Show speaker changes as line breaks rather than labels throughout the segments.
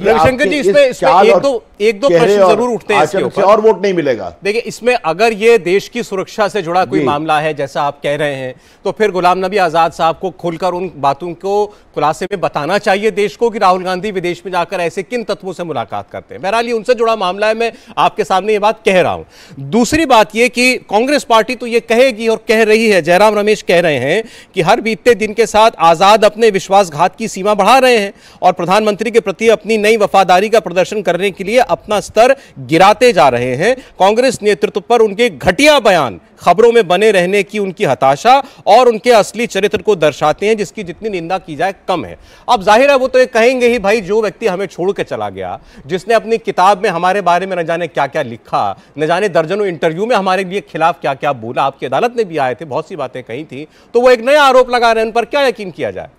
रविशंकर जी इसमें इस एक दो एक दो प्रश्न जरूर उठते हैं इसके ऊपर और वोट नहीं मिलेगा
देखिए इसमें अगर ये देश की सुरक्षा से जुड़ा कोई मामला है जैसा आप कह रहे हैं तो फिर गुलाम नबी आजाद साहब को खुलकर उन बातों को खुलासे में बताना चाहिए देश को कि राहुल गांधी विदेश में जाकर ऐसे किन तत्वों से मुलाकात करते हैं बहरहाल ये उनसे जुड़ा मामला है मैं आपके सामने ये बात कह रहा हूं दूसरी बात यह कि कांग्रेस पार्टी तो ये कहेगी और कह रही है जयराम रमेश कह रहे हैं कि हर बीतते दिन के साथ आजाद अपने विश्वासघात की सीमा बढ़ा रहे हैं और प्रधानमंत्री के प्रति अपनी नई वफादारी का प्रदर्शन करने के लिए अपना स्तर गिराते जा रहे हैं कांग्रेस नेतृत्व पर उनके घटिया बयान खबरों में बने रहने की उनकी हताशा और उनके असली चरित्र को दर्शाते हैं जिसकी जितनी निंदा की जाए कम है अब जाहिर है वो तो ये कहेंगे ही भाई जो व्यक्ति हमें छोड़ के चला गया जिसने अपनी किताब में हमारे बारे में न जाने क्या क्या लिखा न जाने दर्जनों इंटरव्यू में हमारे लिए खिलाफ क्या क्या बोला आपकी अदालत में भी आए थे बहुत सी बातें कही थी तो वो एक नया आरोप लगा रहे हैं उन पर क्या यकीन किया जाए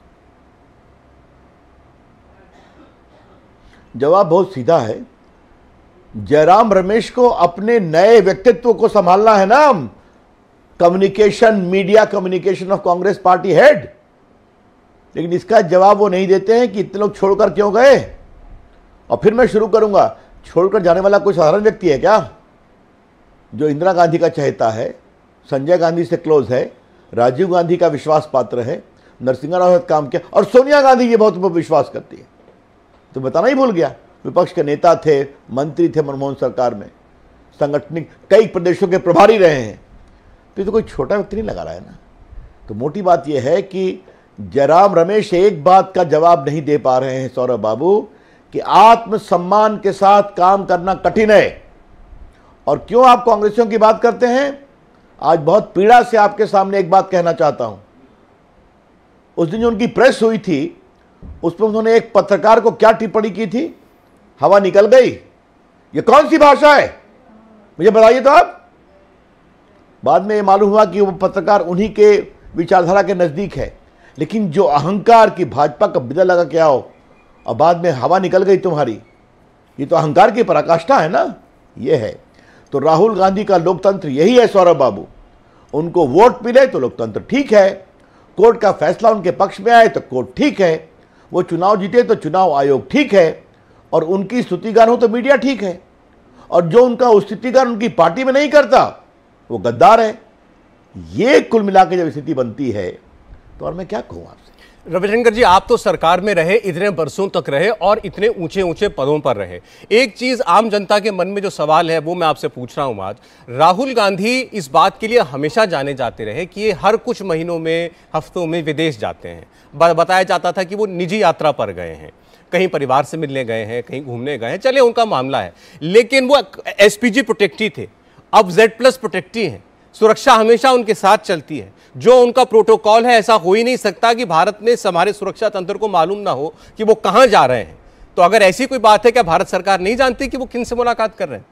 जवाब बहुत सीधा है जयराम रमेश को अपने नए व्यक्तित्व को संभालना है ना communication media communication of Congress party head लेकिन इसका जवाब वो नहीं देते हैं कि इतने लोग छोड़कर क्यों गए और फिर मैं शुरू करूंगा छोड़कर जाने वाला कोई साधारण व्यक्ति है क्या जो इंदिरा गांधी का चहेता है संजय गांधी से क्लोज है राजीव गांधी का विश्वास पात्र है नरसिंह राव ने काम किया और सोनिया गांधी ये बहुत विश्वास करती है तो बताना ही भूल गया विपक्ष के नेता थे मंत्री थे मनमोहन सरकार में संगठनिक कई प्रदेशों के प्रभारी रहे हैं तो ये तो कोई छोटा व्यक्ति नहीं लगा रहा है ना तो मोटी बात यह है कि जयराम रमेश एक बात का जवाब नहीं दे पा रहे हैं सौरभ बाबू कि आत्मसम्मान के साथ काम करना कठिन है और क्यों आप कांग्रेसियों की बात करते हैं आज बहुत पीड़ा से आपके सामने एक बात कहना चाहता हूं उस दिन जो उनकी प्रेस हुई थी उस पर उन्होंने एक पत्रकार को क्या टिप्पणी की थी हवा निकल गई ये कौन सी भाषा है मुझे बताइए तो आप बाद में ये मालूम हुआ कि वो पत्रकार उन्हीं के विचारधारा के नज़दीक है लेकिन जो अहंकार की भाजपा का बिदल लगा के आओ और बाद में हवा निकल गई तुम्हारी ये तो अहंकार की पराकाष्ठा है ना ये है तो राहुल गांधी का लोकतंत्र यही है सौरभ बाबू उनको वोट मिले तो लोकतंत्र ठीक है कोर्ट का फैसला उनके पक्ष में आए तो कोर्ट ठीक है वो चुनाव जीते तो चुनाव आयोग ठीक है और उनकी स्तुतिगार हो तो मीडिया ठीक है और जो उनका स्तुतिगान उनकी पार्टी में नहीं करता वो गद्दार है ये कुल मिला जब स्थिति बनती है तो और मैं क्या कहूँ आपसे
रविशंकर जी आप तो सरकार में रहे इतने बरसों तक रहे और इतने ऊंचे ऊंचे पदों पर रहे एक चीज आम जनता के मन में जो सवाल है वो मैं आपसे पूछ रहा हूं आज राहुल गांधी इस बात के लिए हमेशा जाने जाते रहे कि ये हर कुछ महीनों में हफ्तों में विदेश जाते हैं बताया जाता था कि वो निजी यात्रा पर गए हैं कहीं परिवार से मिलने गए हैं कहीं घूमने गए हैं चले उनका मामला है लेकिन वो एस प्रोटेक्टी थे अब जेड प्लस प्रोटेक्टी हैं सुरक्षा हमेशा उनके साथ चलती है जो उनका प्रोटोकॉल है ऐसा हो ही नहीं सकता कि भारत में हमारे सुरक्षा तंत्र को मालूम ना हो कि वो कहाँ जा रहे हैं तो अगर ऐसी कोई बात है क्या भारत सरकार नहीं जानती कि वो किन से मुलाकात कर रहे हैं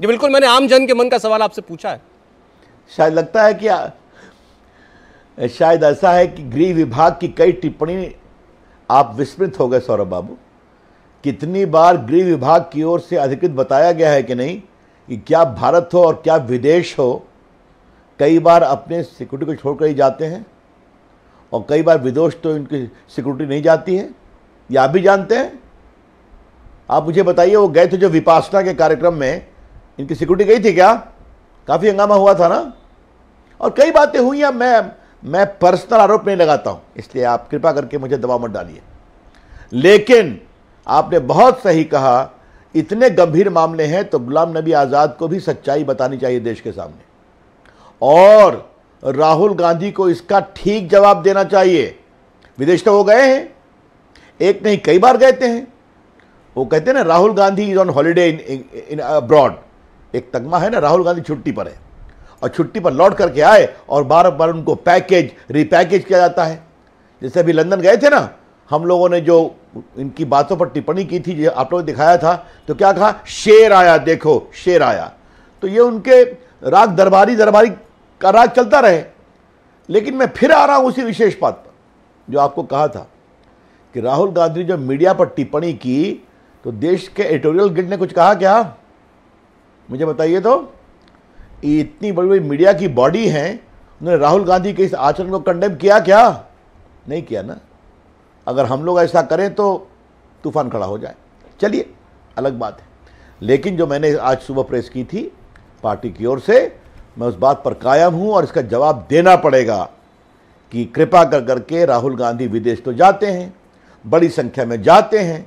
जी बिल्कुल मैंने आम जन के मन का सवाल आपसे पूछा है
शायद लगता है कि शायद ऐसा है कि गृह विभाग की कई टिप्पणी आप विस्मृत हो गए सौरभ बाबू कितनी बार गृह विभाग की ओर से अधिकृत बताया गया है कि नहीं कि क्या भारत हो और क्या विदेश हो कई बार अपने सिक्योरिटी को छोड़कर ही जाते हैं और कई बार विदेश तो इनकी सिक्योरिटी नहीं जाती है या आप भी जानते हैं आप मुझे बताइए वो गए थे जो विपासना के कार्यक्रम में इनकी सिक्योरिटी गई थी क्या काफ़ी हंगामा हुआ था ना और कई बातें हुई हैं मैं मैं पर्सनल आरोप नहीं लगाता हूँ इसलिए आप कृपा करके मुझे दबाव मत डालिए लेकिन आपने बहुत सही कहा इतने गंभीर मामले हैं तो गुलाम नबी आज़ाद को भी सच्चाई बतानी चाहिए देश के सामने और राहुल गांधी को इसका ठीक जवाब देना चाहिए विदेश तो वो गए हैं एक नहीं कई बार गए थे हैं वो कहते हैं ना Rahul Gandhi is on holiday in in abroad एक तगमा है ना राहुल गांधी छुट्टी पर है और छुट्टी पर लौट करके आए और बार बार उनको पैकेज रिपैकेज किया जाता है जैसे अभी लंदन गए थे ना हम लोगों ने जो इनकी बातों पर टिप्पणी की थी जो आप लोगों ने दिखाया था तो क्या कहा शेर आया देखो शेर आया तो ये उनके राग दरबारी दरबारी का राग चलता रहे लेकिन मैं फिर आ रहा हूँ उसी विशेष बात पर जो आपको कहा था कि राहुल गांधी जब मीडिया पर टिप्पणी की तो देश के एडिटोरियल गिल्ड ने कुछ कहा क्या मुझे बताइए तो इतनी बड़ी बड़ी मीडिया की बॉडी हैं उन्होंने राहुल गांधी के इस आचरण को कंडेम किया क्या नहीं किया ना अगर हम लोग ऐसा करें तो तूफान खड़ा हो जाए चलिए अलग बात है लेकिन जो मैंने आज सुबह प्रेस की थी पार्टी की ओर से मैं उस बात पर कायम हूं और इसका जवाब देना पड़ेगा कि कृपा कर करके राहुल गांधी विदेश तो जाते हैं बड़ी संख्या में जाते हैं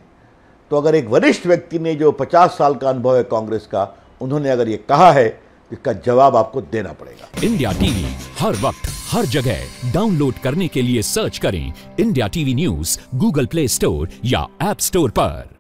तो अगर एक वरिष्ठ व्यक्ति ने जो 50 साल का अनुभव है कांग्रेस का उन्होंने अगर ये कहा है इसका जवाब आपको देना पड़ेगा इंडिया टीवी हर वक्त हर जगह डाउनलोड करने के लिए सर्च करें India TV news Google Play Store या एप स्टोर पर